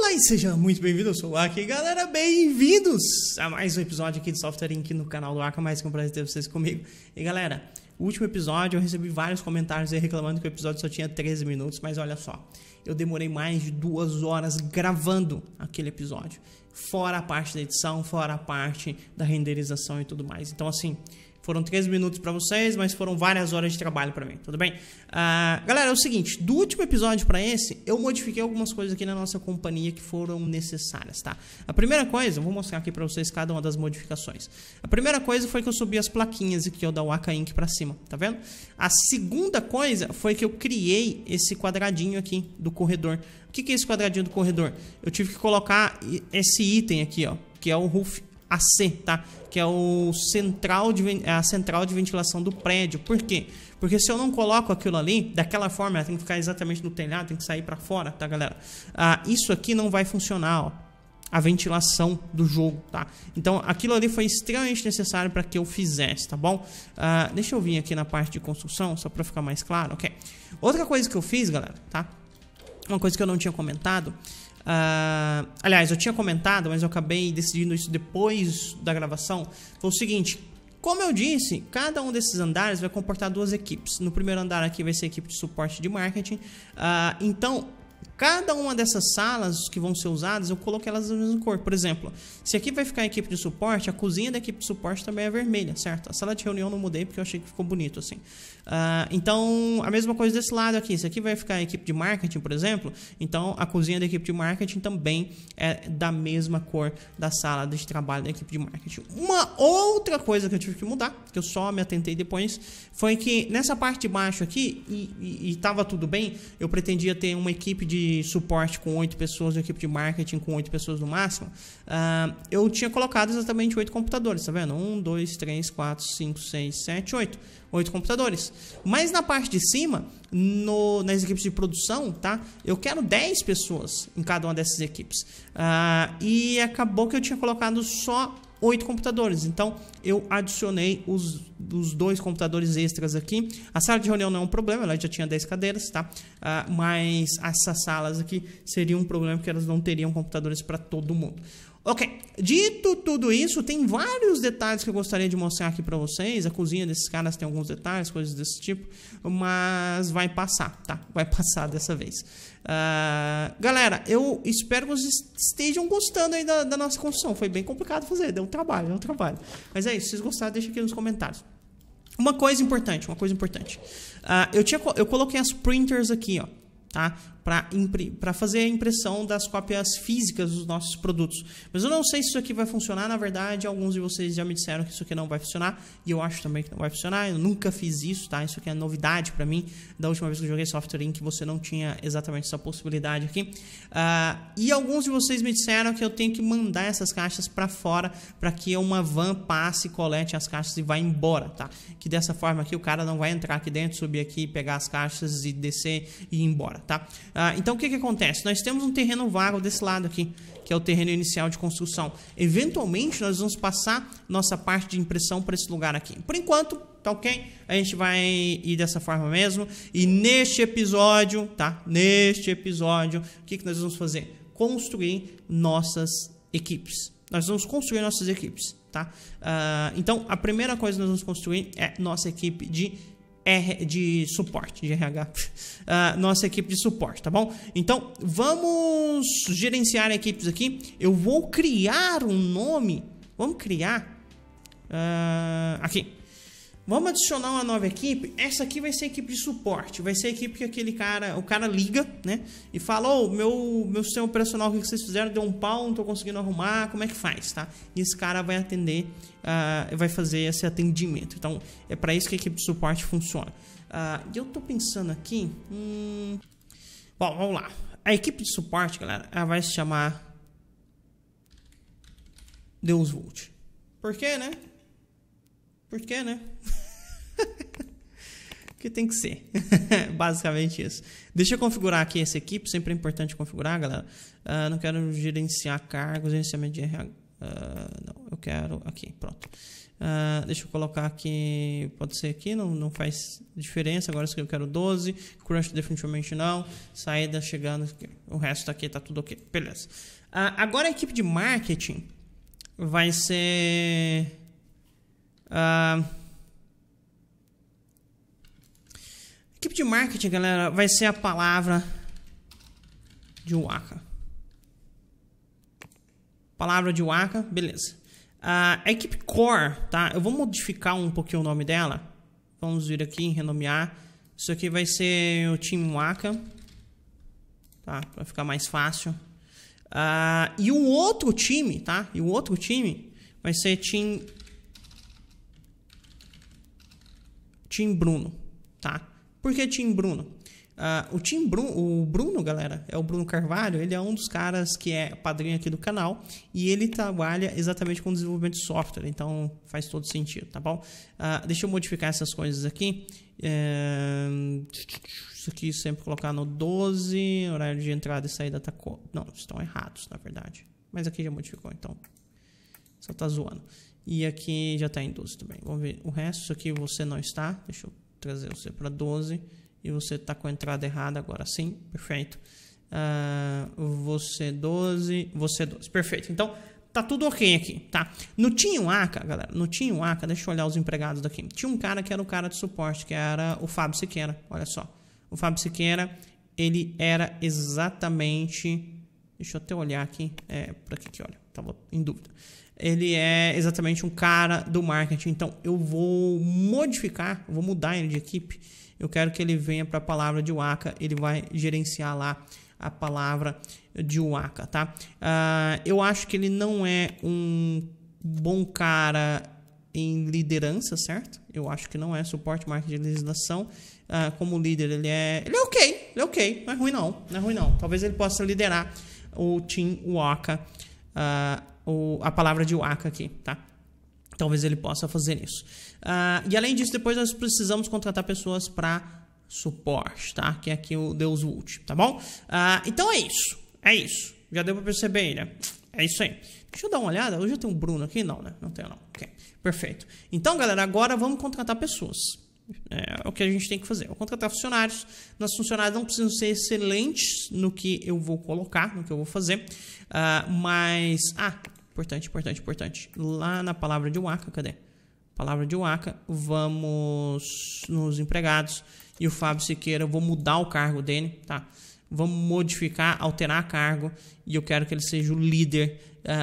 Olá e seja muito bem-vindo, eu sou o Aki. Galera, bem-vindos a mais um episódio aqui de Software Inc. no canal do Aka, é mais que um prazer ter vocês comigo. E galera, último episódio eu recebi vários comentários aí reclamando que o episódio só tinha 13 minutos, mas olha só, eu demorei mais de duas horas gravando aquele episódio, fora a parte da edição, fora a parte da renderização e tudo mais. Então assim, foram três minutos para vocês, mas foram várias horas de trabalho para mim, tudo bem? Uh, galera, é o seguinte, do último episódio para esse, eu modifiquei algumas coisas aqui na nossa companhia que foram necessárias, tá? A primeira coisa, eu vou mostrar aqui para vocês cada uma das modificações. A primeira coisa foi que eu subi as plaquinhas aqui ó, da Waka Inc para cima, tá vendo? A segunda coisa foi que eu criei esse quadradinho aqui do corredor. O que, que é esse quadradinho do corredor? Eu tive que colocar esse item aqui, ó, que é o roof AC, tá? Que é o central de, é a central de ventilação do prédio. Por quê? Porque se eu não coloco aquilo ali, daquela forma, ela tem que ficar exatamente no telhado, tem que sair para fora, tá, galera? Ah, isso aqui não vai funcionar, ó a ventilação do jogo, tá? Então aquilo ali foi extremamente necessário para que eu fizesse, tá bom? Uh, deixa eu vir aqui na parte de construção, só para ficar mais claro, ok? Outra coisa que eu fiz, galera, tá? Uma coisa que eu não tinha comentado Uh, aliás, eu tinha comentado, mas eu acabei decidindo isso depois da gravação. Foi o seguinte: como eu disse, cada um desses andares vai comportar duas equipes. No primeiro andar aqui vai ser a equipe de suporte de marketing. Uh, então, cada uma dessas salas que vão ser usadas, eu coloquei elas da mesma cor. Por exemplo, se aqui vai ficar a equipe de suporte, a cozinha da equipe de suporte também é vermelha, certo? A sala de reunião não mudei porque eu achei que ficou bonito assim. Uh, então, a mesma coisa desse lado aqui. Isso aqui vai ficar a equipe de marketing, por exemplo. Então, a cozinha da equipe de marketing também é da mesma cor da sala de trabalho da equipe de marketing. Uma outra coisa que eu tive que mudar, que eu só me atentei depois, foi que nessa parte de baixo aqui, e estava tudo bem, eu pretendia ter uma equipe de suporte com oito pessoas, uma equipe de marketing com oito pessoas no máximo. Uh, eu tinha colocado exatamente oito computadores, tá vendo? Um, dois, três, quatro, cinco, seis, sete, oito oito computadores. Mas na parte de cima, no, nas equipes de produção, tá? Eu quero 10 pessoas em cada uma dessas equipes. Ah, e acabou que eu tinha colocado só oito computadores. Então, eu adicionei os, os dois computadores extras aqui. A sala de reunião não é um problema, ela já tinha 10 cadeiras, tá? Uh, mas essas salas aqui seria um problema porque elas não teriam computadores para todo mundo. Ok, dito tudo isso, tem vários detalhes que eu gostaria de mostrar aqui para vocês. A cozinha desses caras tem alguns detalhes, coisas desse tipo, mas vai passar, tá? Vai passar dessa vez. Uh, galera, eu espero que vocês estejam gostando aí da, da nossa construção. Foi bem complicado fazer, deu um trabalho, deu um trabalho. Mas é isso, se vocês gostaram, deixa aqui nos comentários. Uma coisa importante, uma coisa importante. Uh, eu, tinha, eu coloquei as printers aqui, ó tá? para fazer a impressão das cópias físicas dos nossos produtos. Mas eu não sei se isso aqui vai funcionar, na verdade, alguns de vocês já me disseram que isso aqui não vai funcionar, e eu acho também que não vai funcionar, eu nunca fiz isso, tá? Isso aqui é novidade para mim, da última vez que eu joguei software em que você não tinha exatamente essa possibilidade aqui. Uh, e alguns de vocês me disseram que eu tenho que mandar essas caixas para fora para que uma van passe, colete as caixas e vá embora, tá? Que dessa forma aqui o cara não vai entrar aqui dentro, subir aqui, pegar as caixas e descer e ir embora, tá? Ah, então o que, que acontece? Nós temos um terreno vago desse lado aqui, que é o terreno inicial de construção. Eventualmente nós vamos passar nossa parte de impressão para esse lugar aqui. Por enquanto, tá ok? A gente vai ir dessa forma mesmo. E neste episódio, tá? Neste episódio, o que, que nós vamos fazer? Construir nossas equipes. Nós vamos construir nossas equipes, tá? Ah, então, a primeira coisa que nós vamos construir é nossa equipe de de suporte, de RH, a nossa equipe de suporte, tá bom? Então, vamos gerenciar equipes aqui. Eu vou criar um nome, vamos criar uh, aqui, Vamos adicionar uma nova equipe? Essa aqui vai ser a equipe de suporte. Vai ser a equipe que aquele cara, o cara liga, né? E fala: Ô, oh, meu, meu sistema operacional, o que vocês fizeram? Deu um pau, não tô conseguindo arrumar, como é que faz, tá? E esse cara vai atender, uh, vai fazer esse atendimento. Então, é para isso que a equipe de suporte funciona. Uh, eu tô pensando aqui. Hum... Bom, vamos lá. A equipe de suporte, galera, ela vai se chamar Deus Volt. Por quê, né? Por quê, né? que tem que ser. Basicamente isso. Deixa eu configurar aqui essa equipe, sempre é importante configurar, galera. Uh, não quero gerenciar cargos, gerenciamento de RH. Uh, ah, não, eu quero aqui, pronto. Uh, deixa eu colocar aqui, pode ser aqui, não, não faz diferença. Agora eu quero 12, crunch definitivamente não, saída chegando, o resto aqui tá tudo ok, beleza. agora a equipe de marketing vai ser. Uh, Equipe tipo de marketing, galera, vai ser a palavra de Waka. Palavra de Waka, beleza. Uh, a equipe Core, tá? Eu vou modificar um pouquinho o nome dela. Vamos vir aqui, renomear. Isso aqui vai ser o time Waka. Tá? Pra ficar mais fácil. Uh, e o outro time, tá? E o outro time vai ser Team... Team Bruno, Tá? Por que Tim Bruno? Uh, o Tim Bruno, o Bruno, galera, é o Bruno Carvalho, ele é um dos caras que é padrinho aqui do canal e ele trabalha exatamente com desenvolvimento de software, então faz todo sentido, tá bom? Uh, deixa eu modificar essas coisas aqui. É... Isso aqui sempre colocar no 12, horário de entrada e saída tá... Co... Não, estão errados, na verdade. Mas aqui já modificou, então só tá zoando. E aqui já tá em 12 também. Vamos ver o resto, isso aqui você não está, deixa eu trazer você para 12 e você está com a entrada errada agora sim, perfeito. Uh, você 12, você 12, perfeito. Então, tá tudo ok aqui, tá? No um Aca, galera, no um Aca, deixa eu olhar os empregados daqui. Tinha um cara que era o cara de suporte, que era o Fábio Siqueira, olha só. O Fábio Siqueira, ele era exatamente... Deixa eu até olhar aqui, é, por aqui que olha, tava em dúvida ele é exatamente um cara do marketing. Então eu vou modificar, vou mudar ele de equipe. Eu quero que ele venha para a palavra de Waka, ele vai gerenciar lá a palavra de Waka, tá? Uh, eu acho que ele não é um bom cara em liderança, certo? Eu acho que não é suporte marketing de legislação. Uh, como líder, ele é, ele é ok, ele é ok, não é ruim não, não é ruim não. Talvez ele possa liderar o Team Waka. Uh, o, a palavra de Waka aqui, tá? Talvez ele possa fazer isso. Uh, e além disso, depois nós precisamos contratar pessoas para suporte, tá? Que é aqui o Deus Ult, tá bom? Uh, então é isso, é isso. Já deu para perceber, né? É isso aí. Deixa eu dar uma olhada. Hoje eu tenho um Bruno aqui? Não, né? Não tenho, não. Ok, perfeito. Então, galera, agora vamos contratar pessoas. É, é o que a gente tem que fazer. vou contratar funcionários. Nossos funcionários não precisam ser excelentes no que eu vou colocar, no que eu vou fazer. Uh, mas. Ah, Importante, importante, importante. Lá na palavra de Waka, cadê? Palavra de Waka, vamos nos empregados. E o Fábio Siqueira, eu vou mudar o cargo dele, tá? vamos modificar, alterar cargo e eu quero que ele seja o líder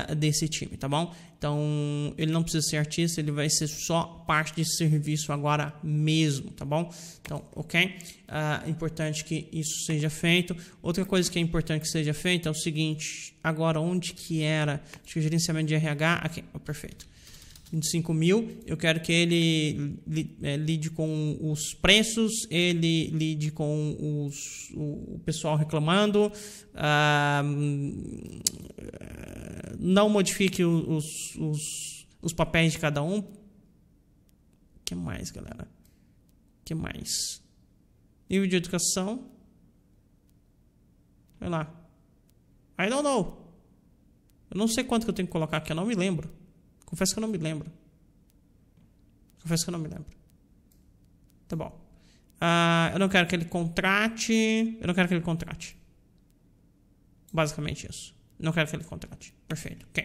uh, desse time, tá bom? Então ele não precisa ser artista, ele vai ser só parte de serviço agora mesmo, tá bom? Então, ok? Uh, importante que isso seja feito. Outra coisa que é importante que seja feita é o seguinte: agora onde que era? Acho que o gerenciamento de RH, aqui, okay, perfeito. 25 mil, eu quero que ele li, é, lide com os preços, ele lide com os, o, o pessoal reclamando, ah, hum, não modifique os, os, os papéis de cada um. O que mais, galera? O que mais? Nível de educação. Sei lá. I don't know. Eu não sei quanto que eu tenho que colocar aqui, eu não me lembro. Confesso que eu não me lembro. Confesso que eu não me lembro. Tá bom. Uh, eu não quero que ele contrate. Eu não quero que ele contrate. Basicamente isso. Não quero que ele contrate. Perfeito. Ok.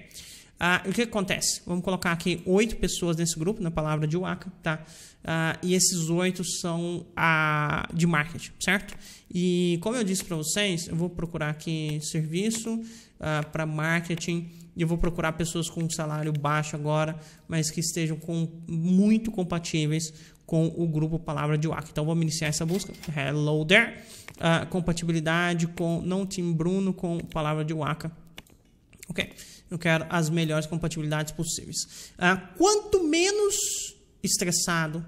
Uh, o que acontece? Vamos colocar aqui oito pessoas nesse grupo, na palavra de Waka, tá? Uh, e esses oito são a, de marketing, certo? E como eu disse para vocês, eu vou procurar aqui serviço para marketing eu vou procurar pessoas com um salário baixo agora, mas que estejam com, muito compatíveis com o grupo Palavra de uac. Então vamos iniciar essa busca. Hello there. Uh, compatibilidade com não Tim Bruno com Palavra de Waka. Ok. Eu quero as melhores compatibilidades possíveis. Uh, quanto menos estressado,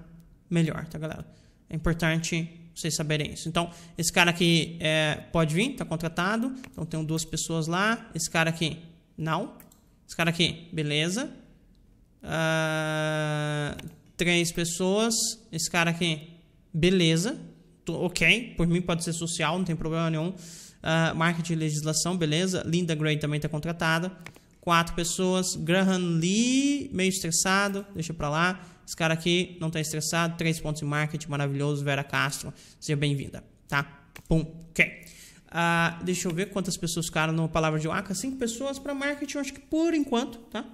melhor, tá, galera? É importante vocês saberem isso. Então, esse cara aqui é, pode vir, tá contratado. Então, tem duas pessoas lá. Esse cara aqui não. Esse cara aqui, beleza. Uh, três pessoas. Esse cara aqui, beleza. Tô, ok, por mim pode ser social, não tem problema nenhum. Uh, marketing e legislação, beleza. Linda Gray também está contratada. Quatro pessoas. Graham Lee, meio estressado, deixa pra lá. Esse cara aqui não está estressado. Três pontos em marketing, maravilhoso. Vera Castro, seja bem-vinda, tá? Pum, ok. Ah, deixa eu ver quantas pessoas ficaram no Palavra de Waka. Cinco pessoas para marketing, acho que por enquanto, tá?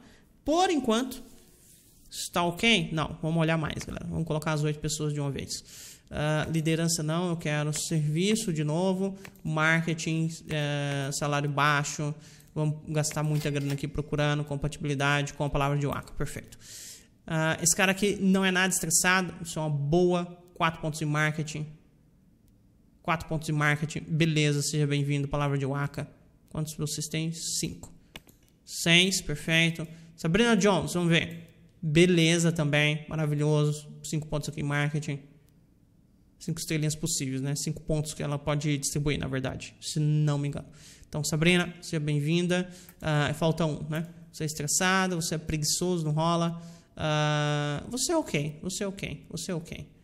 Por enquanto. Está ok? Não, vamos olhar mais, galera. Vamos colocar as oito pessoas de uma vez. Uh, liderança não, eu quero serviço de novo, marketing, uh, salário baixo, vamos gastar muita grana aqui procurando compatibilidade com a palavra de Waka, perfeito. Uh, esse cara aqui não é nada estressado, isso é uma boa, quatro pontos em marketing, Quatro pontos de marketing. Beleza, seja bem-vindo. Palavra de Waka. Quantos vocês têm? Cinco. Seis, perfeito. Sabrina Jones, vamos ver. Beleza também, maravilhoso. Cinco pontos aqui em marketing. Cinco estrelinhas possíveis, né? Cinco pontos que ela pode distribuir, na verdade, se não me engano. Então, Sabrina, seja bem-vinda. Uh, falta um, né? Você é estressada, você é preguiçoso, não rola. Uh, você é ok, você é ok, você é ok.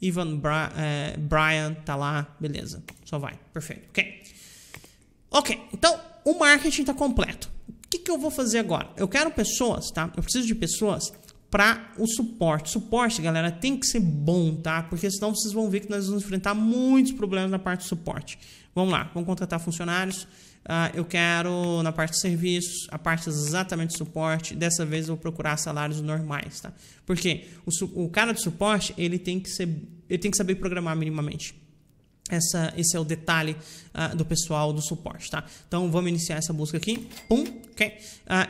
Ivan Bra é, Brian tá lá, beleza. Só vai, perfeito, ok? Ok, então o marketing tá completo. O que, que eu vou fazer agora? Eu quero pessoas, tá? Eu preciso de pessoas para o suporte. Suporte, galera, tem que ser bom, tá? Porque senão vocês vão ver que nós vamos enfrentar muitos problemas na parte do suporte. Vamos lá, vamos contratar funcionários. Ah, eu quero, na parte de serviços, a parte exatamente de suporte, dessa vez eu vou procurar salários normais, tá? Porque o, o cara de suporte, ele tem que, ser, ele tem que saber programar minimamente. Essa, esse é o detalhe uh, do pessoal do suporte, tá? Então vamos iniciar essa busca aqui. Pum, ok? Uh,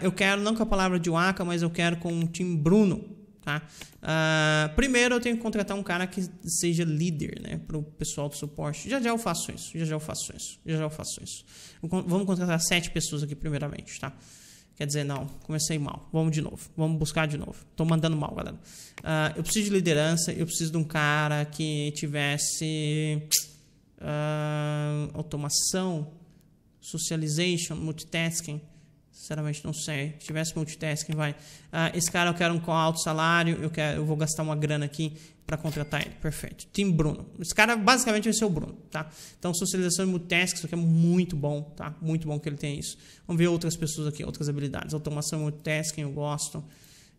eu quero não com a palavra de Waka, mas eu quero com o time Bruno, tá? Uh, primeiro eu tenho que contratar um cara que seja líder, né? Para o pessoal do suporte. Já já eu faço isso, já já eu faço isso, já já eu faço isso. Vamos contratar sete pessoas aqui primeiramente, tá? Quer dizer, não, comecei mal, vamos de novo, vamos buscar de novo. Tô mandando mal, galera. Uh, eu preciso de liderança, eu preciso de um cara que tivesse uh, automação, socialization, multitasking. Sinceramente, não sei. Se tivesse multitasking, vai. Ah, esse cara eu quero um com alto salário, eu, quero, eu vou gastar uma grana aqui para contratar ele. Perfeito. Tim Bruno. Esse cara basicamente vai ser o Bruno, tá? Então, socialização e multitasking, isso aqui é muito bom, tá? Muito bom que ele tenha isso. Vamos ver outras pessoas aqui, outras habilidades. Automação e multitasking, eu gosto.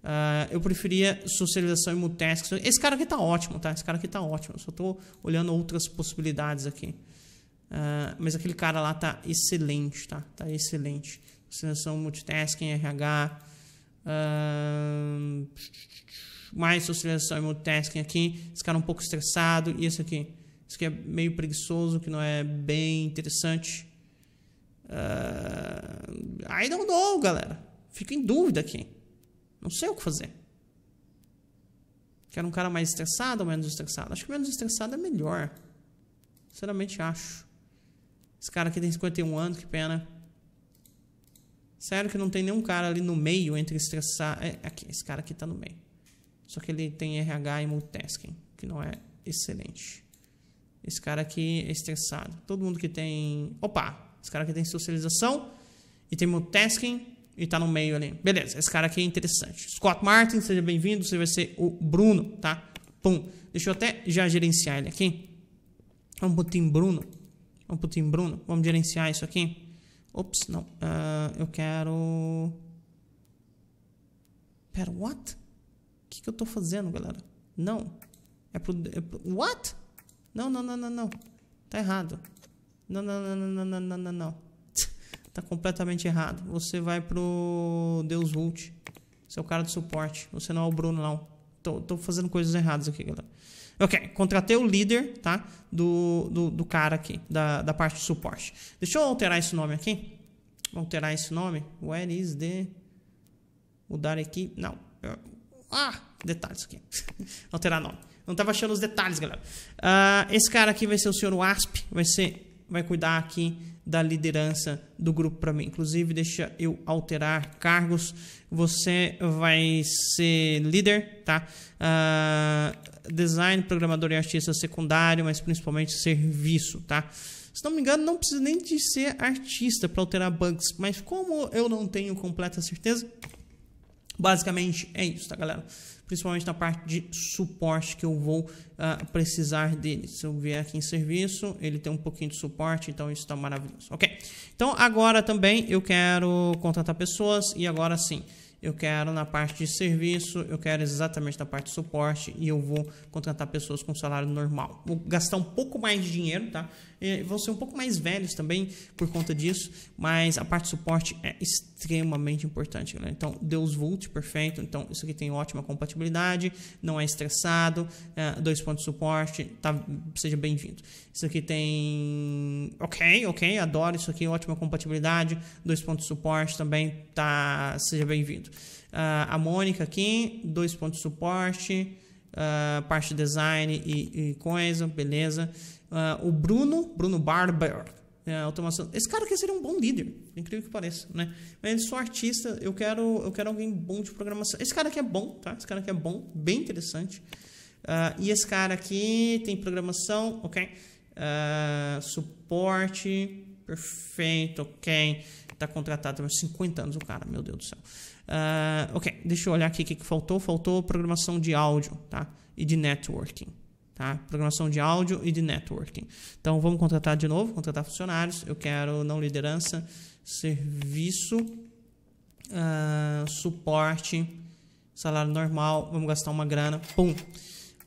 Uh, eu preferia socialização e multitasking. Esse cara aqui tá ótimo, tá? Esse cara aqui tá ótimo. Eu só tô olhando outras possibilidades aqui. Uh, mas aquele cara lá tá excelente, tá? Tá excelente sensação multitasking, RH, hum, mais socialização e multitasking aqui, esse cara é um pouco estressado, e esse aqui, isso aqui é meio preguiçoso, que não é bem interessante. Uh, I don't know, galera. Fico em dúvida aqui. Não sei o que fazer. Quero um cara mais estressado ou menos estressado? Acho que menos estressado é melhor. Sinceramente, acho. Esse cara aqui tem 51 anos, que pena. Sério que não tem nenhum cara ali no meio entre estressar. É, aqui, esse cara aqui tá no meio. Só que ele tem RH e multitasking, que não é excelente. Esse cara aqui é estressado. Todo mundo que tem. Opa! Esse cara aqui tem socialização e tem multitasking e tá no meio ali. Beleza, esse cara aqui é interessante. Scott Martin, seja bem-vindo. Você vai ser o Bruno, tá? Pum. Deixa eu até já gerenciar ele aqui. Vamos pro Tim Bruno. Vamos pro Tim Bruno. Vamos gerenciar isso aqui. Ops, não. Uh, eu quero. Pera, what? O que, que eu tô fazendo, galera? Não. É pro, é pro. What? Não, não, não, não, não. Tá errado. Não, não, não, não, não, não, não, não. tá completamente errado. Você vai pro Deus Vult. Você é o cara de suporte. Você não é o Bruno, não. Tô, tô fazendo coisas erradas aqui, galera. Ok, contratei o líder tá? do, do, do cara aqui, da, da parte de suporte. Deixa eu alterar esse nome aqui. Vou alterar esse nome. Where is the... Mudar aqui. Não. Ah, detalhes aqui. alterar nome. Não estava achando os detalhes, galera. Uh, esse cara aqui vai ser o senhor Wasp. Vai, ser, vai cuidar aqui da liderança do grupo para mim. Inclusive, deixa eu alterar cargos. Você vai ser líder, tá? Uh, design, programador e artista secundário, mas principalmente serviço, tá? Se não me engano, não precisa nem de ser artista para alterar bugs, mas como eu não tenho completa certeza, basicamente é isso, tá, galera? principalmente na parte de suporte que eu vou uh, precisar dele. Se eu vier aqui em serviço, ele tem um pouquinho de suporte, então isso está maravilhoso. Ok, então agora também eu quero contratar pessoas e agora sim eu quero na parte de serviço, eu quero exatamente na parte de suporte e eu vou contratar pessoas com salário normal. Vou gastar um pouco mais de dinheiro, tá? vão ser um pouco mais velhos também por conta disso, mas a parte de suporte é extremamente importante, né? Então, Deus Vult, perfeito. Então, isso aqui tem ótima compatibilidade, não é estressado, é, dois pontos de suporte, tá, seja bem-vindo. Isso aqui tem... Ok, ok, adoro isso aqui, ótima compatibilidade, dois pontos de suporte também, tá, seja bem-vindo. Uh, a Mônica aqui, dois pontos de suporte, uh, parte design e, e coisa, beleza. Uh, o Bruno, Bruno Barber, é, automação. Esse cara quer ser um bom líder, incrível que pareça, né? Mas é sou artista, eu quero, eu quero alguém bom de programação. Esse cara aqui é bom, tá? Esse cara aqui é bom, bem interessante. Uh, e esse cara aqui tem programação, ok? Uh, suporte, perfeito, ok. Tá contratado há 50 anos o cara, meu Deus do céu. Uh, ok, deixa eu olhar aqui o que, que faltou. Faltou programação de áudio, tá? E de networking. Tá? Programação de áudio e de networking. Então vamos contratar de novo, contratar funcionários. Eu quero não liderança, serviço, uh, suporte, salário normal. Vamos gastar uma grana. Pum.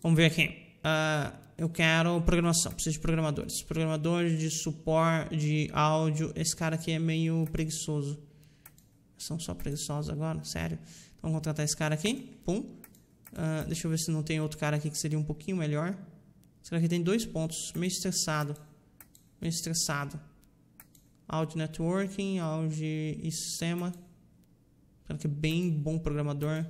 Vamos ver aqui. Uh, eu quero programação, preciso de programadores. Programadores de suporte, de áudio. Esse cara aqui é meio preguiçoso. São só preguiçosos agora, sério. Então, vamos contratar esse cara aqui. Pum Uh, deixa eu ver se não tem outro cara aqui que seria um pouquinho melhor. Esse cara aqui tem dois pontos. Meio estressado. Meio estressado. Audio Networking, Audio e Sistema. cara que é bem bom programador.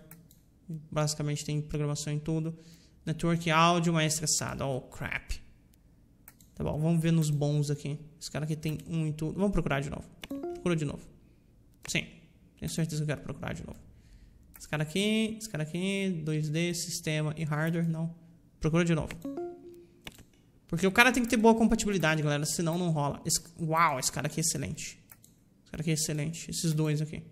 Basicamente tem programação em tudo. Network áudio, mais é estressado. Oh, crap. Tá bom, vamos ver nos bons aqui. Esse cara aqui tem um em tudo. Vamos procurar de novo. Procura de novo. Sim, tenho certeza que eu quero procurar de novo. Esse cara aqui, esse cara aqui, 2D, sistema e hardware, não. Procura de novo. Porque o cara tem que ter boa compatibilidade, galera, senão não rola. Esse, uau, esse cara aqui é excelente. Esse cara aqui é excelente. Esses dois aqui.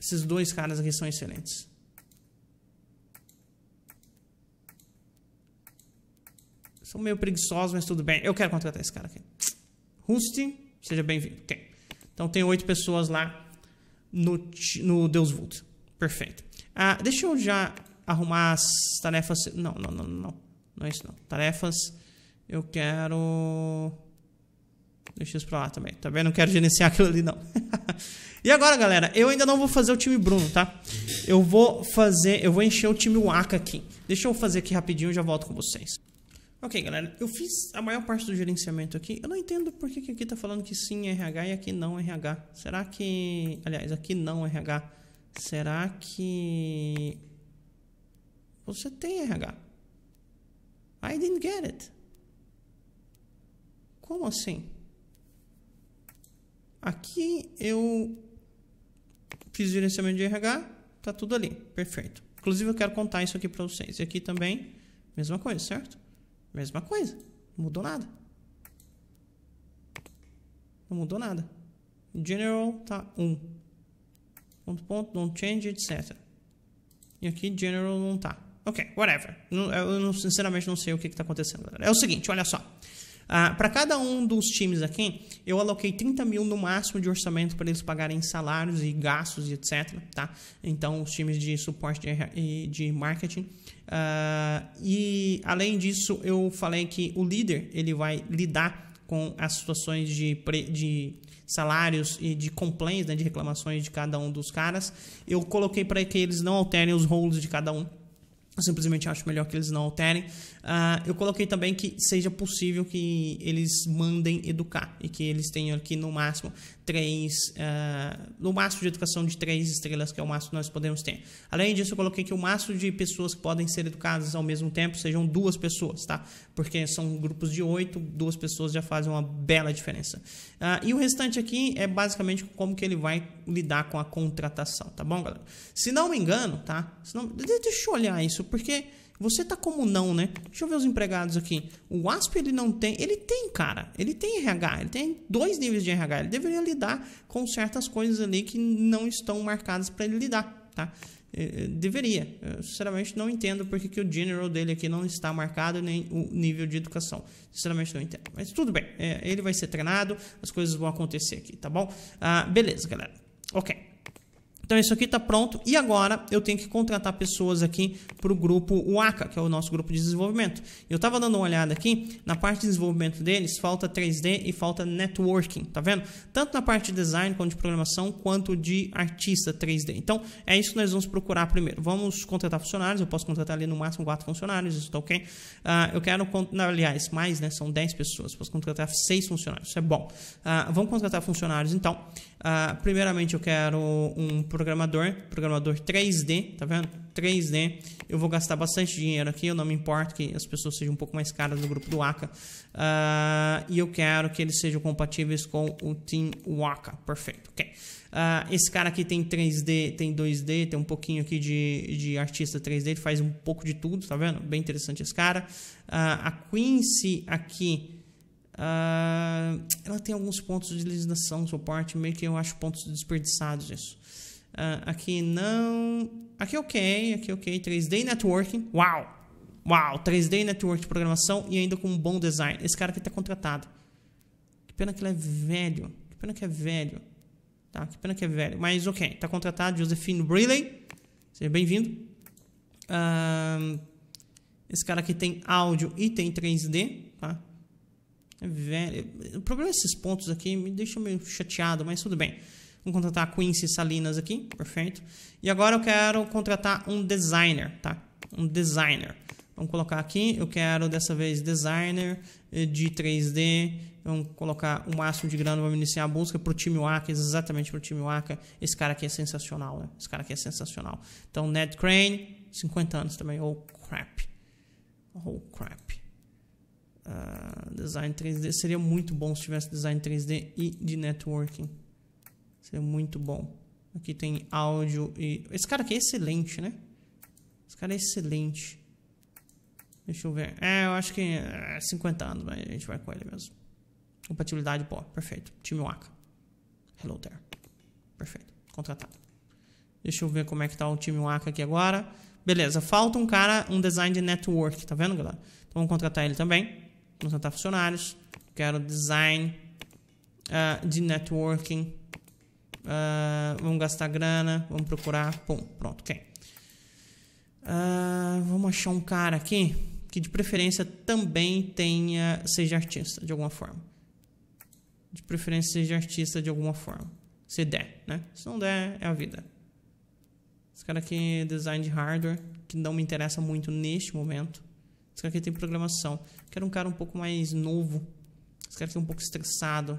Esses dois caras aqui são excelentes. São meio preguiçosos, mas tudo bem. Eu quero contratar esse cara aqui. Rusty, seja bem-vindo. Okay. Então tem oito pessoas lá no, no Deus Vult. Perfeito. Ah, deixa eu já arrumar as tarefas... Não, não, não, não. Não é isso, não. Tarefas... Eu quero... Deixa isso pra lá também. Tá vendo? Não quero gerenciar aquilo ali, não. e agora, galera, eu ainda não vou fazer o time Bruno, tá? Eu vou fazer... Eu vou encher o time Waka aqui. Deixa eu fazer aqui rapidinho e já volto com vocês. Ok, galera, eu fiz a maior parte do gerenciamento aqui. Eu não entendo por que, aqui está falando que sim é RH e aqui não é RH. Será que... Aliás, aqui não é RH. Será que... Você tem RH. I didn't get it. Como assim? Aqui eu fiz gerenciamento de RH, tá tudo ali, perfeito. Inclusive eu quero contar isso aqui para vocês. E aqui também, mesma coisa, certo? Mesma coisa. Não mudou nada. Não mudou nada. General tá 1. Ponto, ponto, não change, etc. E aqui general não tá. Ok, whatever. Eu, eu sinceramente não sei o que, que tá acontecendo, galera. É o seguinte, olha só. Ah, para cada um dos times aqui, eu aloquei 30 mil no máximo de orçamento para eles pagarem salários e gastos e etc. Tá? Então, os times de suporte de, de marketing. Ah, e além disso, eu falei que o líder ele vai lidar com as situações de, pre, de salários e de complaints, né, de reclamações de cada um dos caras. Eu coloquei para que eles não alterem os roles de cada um eu simplesmente acho melhor que eles não alterem. Uh, eu coloquei também que seja possível que eles mandem educar e que eles tenham aqui no máximo três, uh, no máximo de educação de três estrelas, que é o máximo que nós podemos ter. Além disso, eu coloquei que o máximo de pessoas que podem ser educadas ao mesmo tempo sejam duas pessoas, tá? Porque são grupos de oito, duas pessoas já fazem uma bela diferença. Uh, e o restante aqui é basicamente como que ele vai lidar com a contratação, tá bom, galera? Se não me engano, tá? Não, deixa eu olhar isso porque você tá como não, né? Deixa eu ver os empregados aqui. O ASP ele não tem, ele tem, cara. Ele tem RH, ele tem dois níveis de RH. Ele deveria lidar com certas coisas ali que não estão marcadas para ele lidar, tá? É, é, deveria. Eu, sinceramente não entendo porque que o general dele aqui não está marcado nem o nível de educação. Sinceramente não entendo. Mas tudo bem, é, ele vai ser treinado, as coisas vão acontecer aqui, tá bom? Ah, beleza, galera. OK. Então isso aqui está pronto e agora eu tenho que contratar pessoas aqui para o grupo Waka, que é o nosso grupo de desenvolvimento. Eu estava dando uma olhada aqui, na parte de desenvolvimento deles falta 3D e falta networking, tá vendo? Tanto na parte de design, quanto de programação, quanto de artista 3D. Então é isso que nós vamos procurar primeiro. Vamos contratar funcionários, eu posso contratar ali no máximo 4 funcionários, isso está ok? Uh, eu quero, aliás, mais, né? São 10 pessoas, posso contratar 6 funcionários, isso é bom. Uh, vamos contratar funcionários então. Uh, primeiramente eu quero um programador, programador 3D, tá vendo? 3D. Eu vou gastar bastante dinheiro aqui, eu não me importo que as pessoas sejam um pouco mais caras do grupo do Waka. Uh, e eu quero que eles sejam compatíveis com o Team Waka. Perfeito, ok. Uh, esse cara aqui tem 3D, tem 2D, tem um pouquinho aqui de, de artista 3D, ele faz um pouco de tudo, tá vendo? Bem interessante esse cara. Uh, a Quincy aqui Uh, ela tem alguns pontos de legislação, suporte, meio que eu acho pontos desperdiçados isso. Uh, aqui não. Aqui é ok, aqui é ok. 3D Networking. Uau! Uau! 3D Networking, programação e ainda com um bom design. Esse cara aqui tá contratado. Que pena que ele é velho. Que pena que é velho. Tá, que pena que é velho. Mas ok, tá contratado. Josephine Briley. Seja bem-vindo. Uh, esse cara aqui tem áudio e tem 3D. O problema é esses pontos aqui, me deixa meio chateado, mas tudo bem. Vamos contratar a Quincy Salinas aqui, perfeito. E agora eu quero contratar um designer, tá? Um designer. Vamos colocar aqui, eu quero dessa vez designer eh, de 3D. Vamos colocar o máximo de grana, vamos iniciar a busca para o time Waka, exatamente para o time Waka. Esse cara aqui é sensacional, né? Esse cara aqui é sensacional. Então, Ned Crane, 50 anos também, oh crap. Oh crap. Ah, design 3D seria muito bom se tivesse design 3D e de networking. Seria muito bom. Aqui tem áudio e. Esse cara aqui é excelente, né? Esse cara é excelente. Deixa eu ver. É, eu acho que é 50 anos, mas a gente vai com ele mesmo. Compatibilidade, pô, perfeito. Time Waka. Hello there. Perfeito. Contratado. Deixa eu ver como é que tá o time Waka aqui agora. Beleza, falta um cara, um design de network, tá vendo, galera? Então vamos contratar ele também contratar funcionários. Quero design uh, de networking. Uh, vamos gastar grana, vamos procurar. Bom, pronto, ok. Uh, vamos achar um cara aqui que de preferência também tenha seja artista de alguma forma. De preferência seja artista de alguma forma. Se der, né? Se não der, é a vida. Esse cara aqui, é design de hardware, que não me interessa muito neste momento. Esse cara aqui tem programação. Quero um cara um pouco mais novo. Esse cara aqui é um pouco estressado.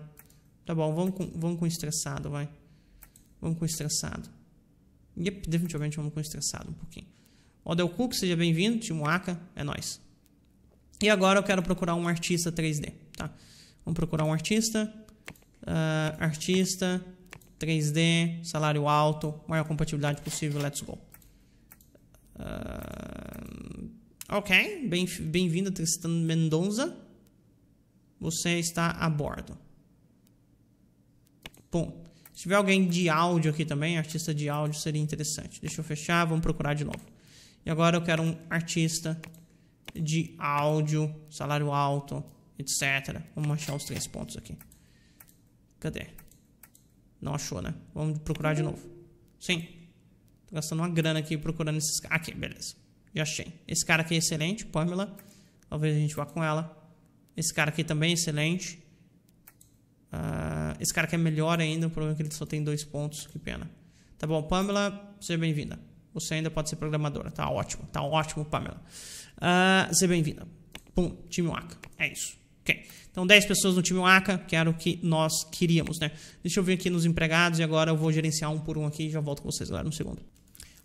Tá bom, vamos com, vamos com estressado, vai. Vamos com estressado. Yep, definitivamente vamos com estressado um pouquinho. Odell Cook, seja bem-vindo. Timo Aka, é nóis. E agora eu quero procurar um artista 3D, tá? Vamos procurar um artista. Uh, artista, 3D, salário alto, maior compatibilidade possível, let's go. Uh, Ok, bem-vindo, bem Tristan Mendonça. Você está a bordo. Bom, se tiver alguém de áudio aqui também, artista de áudio seria interessante. Deixa eu fechar, vamos procurar de novo. E agora eu quero um artista de áudio, salário alto, etc. Vamos achar os três pontos aqui. Cadê? Não achou, né? Vamos procurar de hum. novo. Sim. Tô gastando uma grana aqui procurando esses... Aqui, beleza já achei. Esse cara aqui é excelente, Pamela. Talvez a gente vá com ela. Esse cara aqui também é excelente. Uh, esse cara aqui é melhor ainda, o problema é que ele só tem dois pontos, que pena. Tá bom, Pamela, seja bem-vinda. Você ainda pode ser programadora, tá ótimo, tá ótimo, Pamela. Uh, seja bem-vinda. Pum, time Waka. É isso. Ok. Então, 10 pessoas no time Waka, que era o que nós queríamos, né? Deixa eu vir aqui nos empregados e agora eu vou gerenciar um por um aqui e já volto com vocês, galera, no um segundo.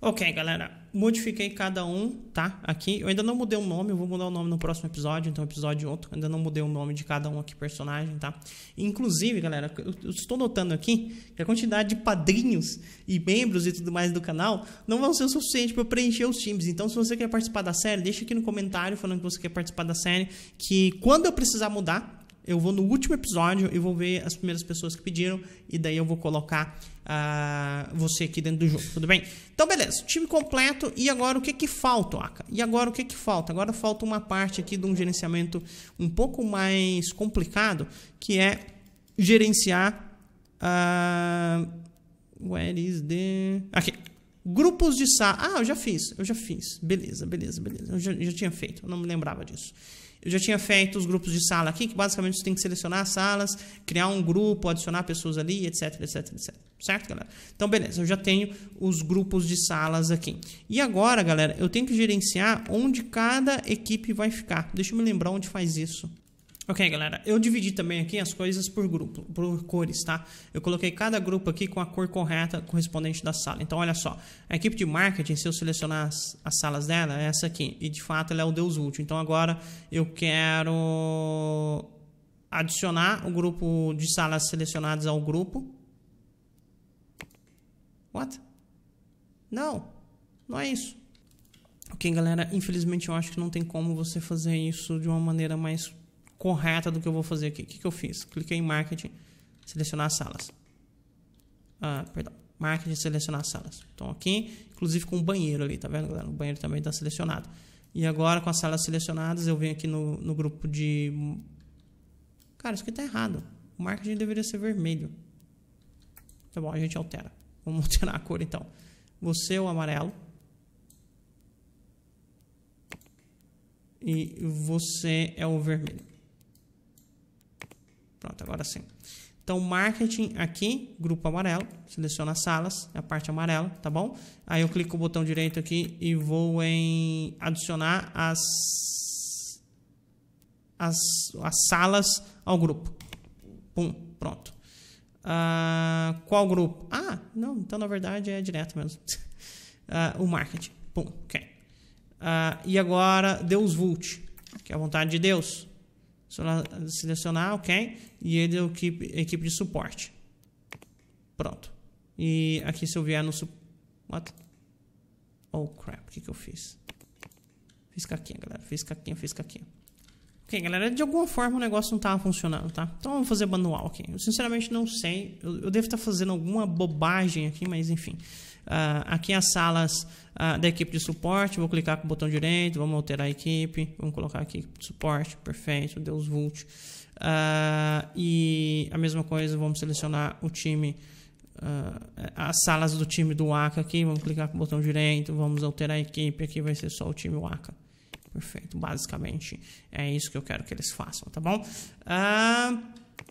Ok, galera. Modifiquei cada um, tá? Aqui. Eu ainda não mudei o nome, eu vou mudar o nome no próximo episódio, então episódio outro. Ainda não mudei o nome de cada um aqui, personagem, tá? Inclusive, galera, eu estou notando aqui que a quantidade de padrinhos e membros e tudo mais do canal não vão ser o suficiente para preencher os times. Então, se você quer participar da série, deixa aqui no comentário falando que você quer participar da série, que quando eu precisar mudar, eu vou no último episódio e vou ver as primeiras pessoas que pediram. E daí eu vou colocar uh, você aqui dentro do jogo, tudo bem? Então, beleza. Time completo. E agora o que que falta, Aka? E agora o que que falta? Agora falta uma parte aqui de um gerenciamento um pouco mais complicado, que é gerenciar... Uh, where is the... Aqui. Grupos de sa. Ah, eu já fiz, eu já fiz. Beleza, beleza, beleza. Eu já, já tinha feito, eu não me lembrava disso. Eu já tinha feito os grupos de sala aqui, que basicamente você tem que selecionar salas, criar um grupo, adicionar pessoas ali, etc, etc, etc. Certo, galera? Então, beleza, eu já tenho os grupos de salas aqui. E agora, galera, eu tenho que gerenciar onde cada equipe vai ficar. Deixa eu me lembrar onde faz isso. Ok, galera, eu dividi também aqui as coisas por grupo, por cores, tá? Eu coloquei cada grupo aqui com a cor correta correspondente da sala. Então, olha só, a equipe de marketing, se eu selecionar as, as salas dela, é essa aqui. E, de fato, ela é o Deus útil. Então, agora eu quero adicionar o grupo de salas selecionadas ao grupo. What? Não, não é isso. Ok, galera, infelizmente eu acho que não tem como você fazer isso de uma maneira mais correta do que eu vou fazer aqui. O que, que eu fiz? Cliquei em marketing, selecionar salas. Ah, perdão. Marketing, selecionar salas. Então aqui, inclusive com o banheiro ali, tá vendo, galera? O banheiro também está selecionado. E agora, com as salas selecionadas, eu venho aqui no, no grupo de... Cara, isso aqui tá errado. O marketing deveria ser vermelho. Tá bom, a gente altera. Vamos alterar a cor, então. Você, é o amarelo. E você é o vermelho. Pronto, agora sim. Então, marketing aqui, grupo amarelo, seleciona salas, é a parte amarela, tá bom? Aí eu clico o botão direito aqui e vou em adicionar as, as, as salas ao grupo. Pum, pronto. Uh, qual grupo? Ah, não, então na verdade é direto mesmo. Uh, o marketing. Pum, ok. Uh, e agora, Deus Vult, que é a vontade de Deus. Selecionar, ok. E ele é o equipe, equipe de suporte. Pronto. E aqui se eu vier no... What? Oh, crap. O que, que eu fiz? Fiz caquinha, galera. Fiz caquinha, fiz caquinha. Ok, galera, de alguma forma o negócio não estava funcionando, tá? Então vamos fazer manual aqui. Eu sinceramente não sei. Eu, eu devo estar tá fazendo alguma bobagem aqui, mas enfim. Ah, aqui as salas ah, da equipe de suporte, vou clicar com o botão direito, vamos alterar a equipe, vamos colocar aqui suporte, perfeito, Deus Vult. Ah, e a mesma coisa, vamos selecionar o time, as salas do time do ACA aqui, vamos clicar com o botão direito, vamos alterar a equipe, aqui vai ser só o time ACA. Perfeito, basicamente é isso que eu quero que eles façam, tá bom? Uh,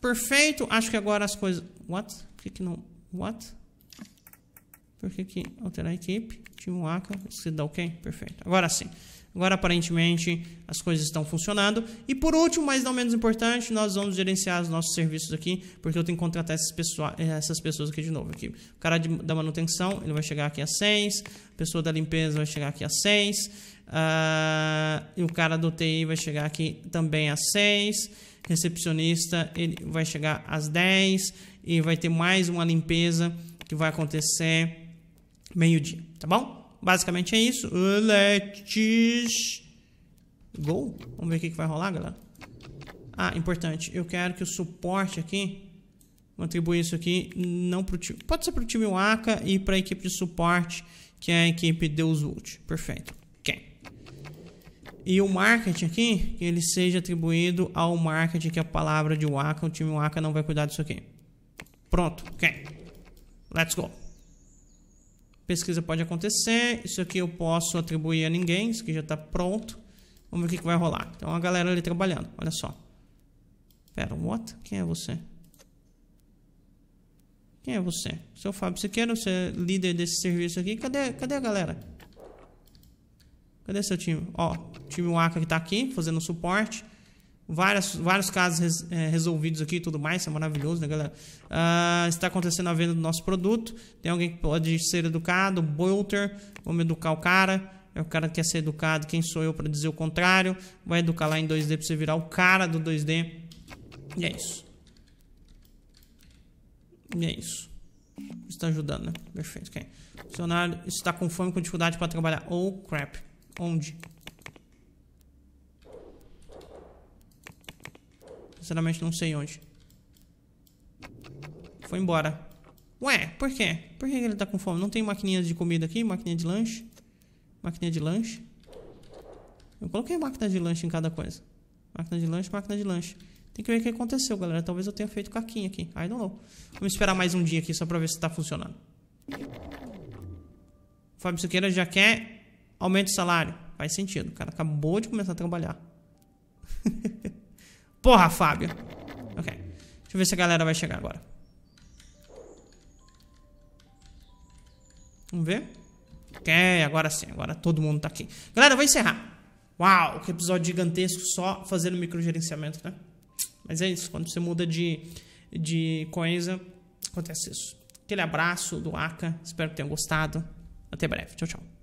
perfeito, acho que agora as coisas. What? o que, que não. What? Porque aqui, alterar a equipe, time Waka, você dá ok? Perfeito. Agora sim. Agora, aparentemente, as coisas estão funcionando. E por último, mas não menos importante, nós vamos gerenciar os nossos serviços aqui, porque eu tenho que contratar essas, pessoa, eh, essas pessoas aqui de novo. Aqui. O cara de, da manutenção, ele vai chegar aqui a 6. A pessoa da limpeza vai chegar aqui a 6. Uh, e o cara do TI vai chegar aqui também a 6. Recepcionista, ele vai chegar às 10. E vai ter mais uma limpeza que vai acontecer meio-dia, tá bom? Basicamente é isso. Let's go. Vamos ver o que, vai rolar, galera. Ah, importante. Eu quero que o suporte aqui... Vou atribuir isso aqui não pro time... Pode ser pro time Waka e pra equipe de suporte, que é a equipe Deus Ult. Perfeito. Ok. E o marketing aqui, que ele seja atribuído ao marketing, que é a palavra de Waka. O time Waka não vai cuidar disso aqui. Pronto. Ok. Let's go pesquisa pode acontecer. Isso aqui eu posso atribuir a ninguém, isso aqui já está pronto. Vamos ver o que, que, vai rolar. Então a galera ali trabalhando, olha só. Pera, what? Quem é você? Quem é você? Seu Fábio Siqueira, você é líder desse serviço aqui. Cadê, cadê a galera? Cadê seu time? Ó, o time Waka que tá aqui, fazendo suporte vários vários casos res, é, resolvidos aqui e tudo mais, isso é maravilhoso, né, galera? Uh, está acontecendo a venda do nosso produto, tem alguém que pode ser educado, bolter, vamos educar o cara, é o cara que quer ser educado, quem sou eu para dizer o contrário? Vai educar lá em 2D para você virar o cara do 2D. E é isso. E é isso. Está ajudando, né? Perfeito. Okay. O funcionário está com fome com dificuldade para trabalhar. Oh, crap. Onde? Sinceramente, não sei onde. Foi embora. Ué, por quê? Por que ele tá com fome? Não tem maquininha de comida aqui? Maquininha de lanche? Maquininha de lanche? Eu coloquei máquina de lanche em cada coisa. Máquina de lanche, máquina de lanche. Tem que ver o que aconteceu, galera. Talvez eu tenha feito caquinha aqui. I don't know. Vamos esperar mais um dia aqui só pra ver se tá funcionando. Fábio Siqueira já quer aumento de salário. Faz sentido. O cara acabou de começar a trabalhar. Porra, Fábio. Ok. Deixa eu ver se a galera vai chegar agora. Vamos ver? Ok, agora sim. Agora todo mundo tá aqui. Galera, eu vou encerrar. Uau, que episódio gigantesco só fazendo microgerenciamento, né? Mas é isso. Quando você muda de, de coisa, acontece isso. Aquele abraço do Aka. Espero que tenham gostado. Até breve. Tchau, tchau.